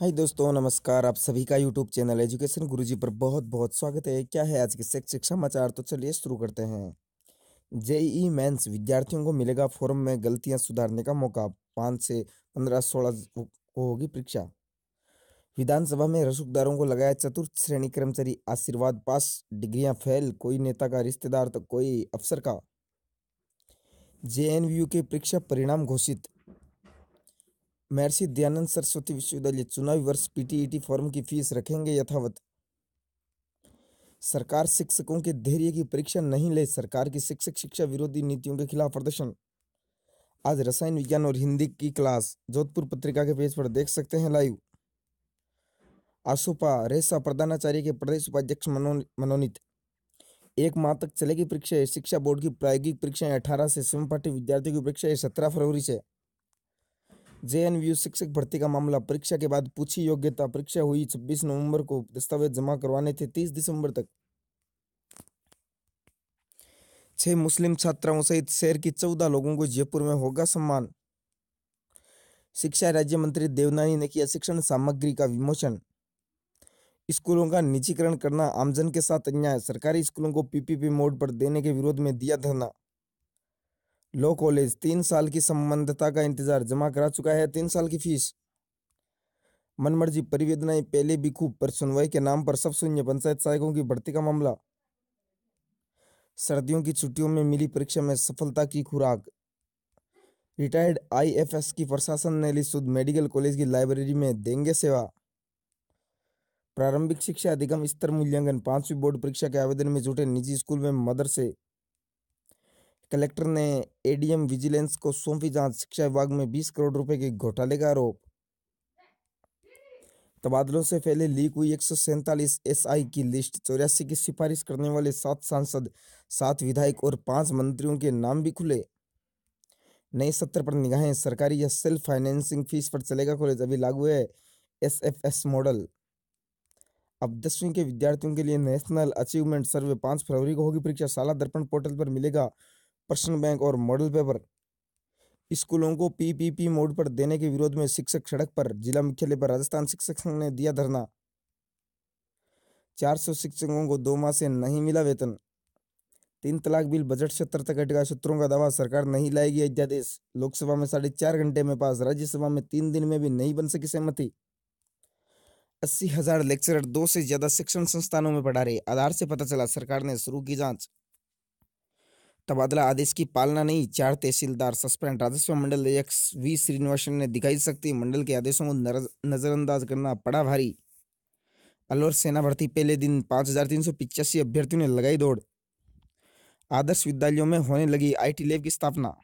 हाय दोस्तों नमस्कार आप सभी का यूट्यूब चैनल एजुकेशन गुरुजी पर बहुत बहुत स्वागत है क्या है आज के शैक्षिक समाचार तो चलिए शुरू करते हैं जेईई मेंस विद्यार्थियों को मिलेगा फॉर्म में गलतियां सुधारने का मौका पाँच से पंद्रह सोलह को होगी परीक्षा विधानसभा में रसूखदारों को लगाया चतुर्थ श्रेणी कर्मचारी आशीर्वाद पास डिग्रियां फेल कोई नेता का रिश्तेदार तो कोई अफसर का जेएनयू के परीक्षा परिणाम घोषित महर्षि दयानंद सरस्वती विश्वविद्यालय चुनावी वर्ष पीटीईटी फॉर्म की फीस रखेंगे यथावत सरकार शिक्षकों के धैर्य की परीक्षा नहीं ले सरकार की शिक्षक शिक्षा विरोधी नीतियों के खिलाफ प्रदर्शन आज रसायन विज्ञान और हिंदी की क्लास जोधपुर पत्रिका के पेज पर देख सकते हैं लाइव आसोपा रेसा प्रधानाचार्य के प्रदेश उपाध्यक्ष मनोनीत एक माह तक चलेगी परीक्षाएं शिक्षा बोर्ड की प्रायोगिक परीक्षाएं अठारह से स्वयं पाठी विद्यार्थियों की परीक्षाएं सत्रह फरवरी से जे शिक्षक भर्ती का मामला परीक्षा के बाद पूछी योग्यता परीक्षा हुई 26 नवंबर को दस्तावेज जमा करवाने थे 30 दिसंबर तक छह मुस्लिम छात्राओं सहित शहर की चौदह लोगों को जयपुर में होगा सम्मान शिक्षा राज्य मंत्री देवनानी ने किया शिक्षण सामग्री का विमोचन स्कूलों का निजीकरण करना आमजन के साथ अन्याय सरकारी स्कूलों को पीपीपी मोड पर देने के विरोध में दिया धरना लॉ कॉलेज तीन साल की संबंधता का इंतजार जमा करा चुका है तीन साल की फीस मनमर्जी परिवेदनाएं पहले भी खूब पर सुनवाई के नाम पर सब शून्य पंचायत सहायकों की भर्ती का मामला सर्दियों की छुट्टियों में मिली परीक्षा में सफलता की खुराक रिटायर्ड आईएफएस की प्रशासन ने ली सुध मेडिकल कॉलेज की लाइब्रेरी में देंगे सेवा प्रारंभिक शिक्षा अधिगम स्तर मूल्यांकन पांचवी बोर्ड परीक्षा के आवेदन में जुटे निजी स्कूल में मदरसे कलेक्टर ने एडीएम विजिलेंस को सौंपी जांच शिक्षा विभाग में 20 करोड़ रुपए के घोटाले का आरोप तबादलों से पहले लीक हुई एक एसआई की लिस्ट चौरासी की सिफारिश करने वाले सात सांसद सात विधायक और पांच मंत्रियों के नाम भी खुले नए सत्र पर निगाहें सरकारी या सेल्फ फाइनेंसिंग फीस पर चलेगा कॉलेज अभी लागू है एसएफएस मॉडल अब दसवीं के विद्यार्थियों के लिए नेशनल अचीवमेंट सर्वे पांच फरवरी को होगी परीक्षा शाला दर्पण पोर्टल पर मिलेगा प्रश्न बैंक और मॉडल पेपर स्कूलों को पीपीपी मोड पर देने के विरोध में शिक्षक सड़क पर जिला मुख्यालय पर राजस्थान शिक्षक संघ ने दिया धरना 400 शिक्षकों को दो माह से नहीं मिला वेतन तीन तलाक बिल बजट सत्र तक अटका सूत्रों का दावा सरकार नहीं लाएगी अध्यादेश लोकसभा में साढ़े चार घंटे में पास राज्यसभा में तीन दिन में भी नहीं बन सकी सहमति अस्सी हजार लेक्चरर दो से ज्यादा शिक्षण संस्थानों में पढ़ा रहे आधार से पता चला सरकार ने शुरू की जांच तबादला आदेश की पालना नहीं चार तहसीलदार सस्पेंड राजस्व मंडल अध्यक्ष वी श्रीनिवासन ने दिखाई सकती मंडल के आदेशों को नजरअंदाज करना पड़ा भारी अलवर सेना भर्ती पहले दिन पाँच हजार तीन सौ पिचासी अभ्यर्थियों ने लगाई दौड़ आदर्श विद्यालयों में होने लगी आईटी लैब की स्थापना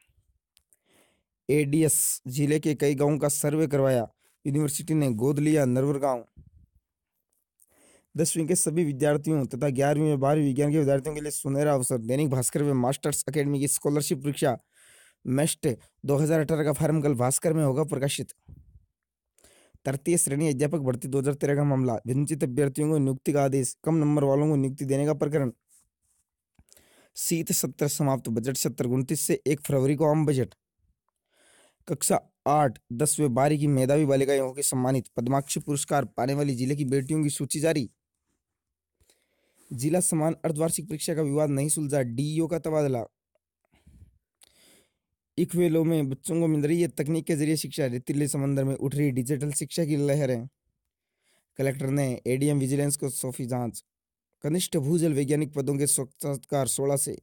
एडीएस जिले के कई गांवों का सर्वे करवाया यूनिवर्सिटी ने गोद लिया नरवर गांव दसवीं के सभी विद्यार्थियों तथा ग्यारहवीं और बारहवीं विज्ञान के विद्यार्थियों के लिए सुनहरा अवसर दैनिक भास्कर में मास्टर्स अकेडमी की स्कॉलरशिप परीक्षा मेस्ट 2018 का फार्म कल भास्कर में होगा प्रकाशित तृतीय श्रेणी अध्यापक भर्ती दो का मामला विंचित अभ्यर्थियों को नियुक्ति का आदेश कम नंबर वालों को नियुक्ति देने का प्रकरण शीत सत्र समाप्त बजट सत्र उनतीस से एक फरवरी को आम बजट कक्षा आठ दसवें बारह की मेधावी बालिकाओं के सम्मानित पद्माक्षी पुरस्कार पाने वाली जिले की बेटियों की सूची जारी जिला समान अर्धवार्षिक परीक्षा का विवाद नहीं सुलझा डीईओ का तबादला इक्वेलो में बच्चों को मिल रही है तकनीक के जरिए शिक्षा रेतीले समंदर में उठ रही डिजिटल शिक्षा की लहरें कलेक्टर ने एडीएम विजिलेंस को सौंपी जांच कनिष्ठ भूजल वैज्ञानिक पदों के साक्षात्कार सोलह से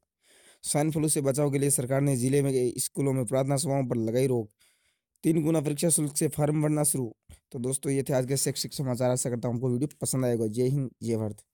स्वाइन फ्लू से बचाव के लिए सरकार ने जिले में स्कूलों में प्रार्थना सभाओं पर लगाई रोक तीन गुना परीक्षा शुल्क से फॉर्म भरना शुरू तो दोस्तों ये थे आज के शैक्षिक समाचार आशा करता हूँ आपको वीडियो पसंद आएगा जय हिंद जय भारत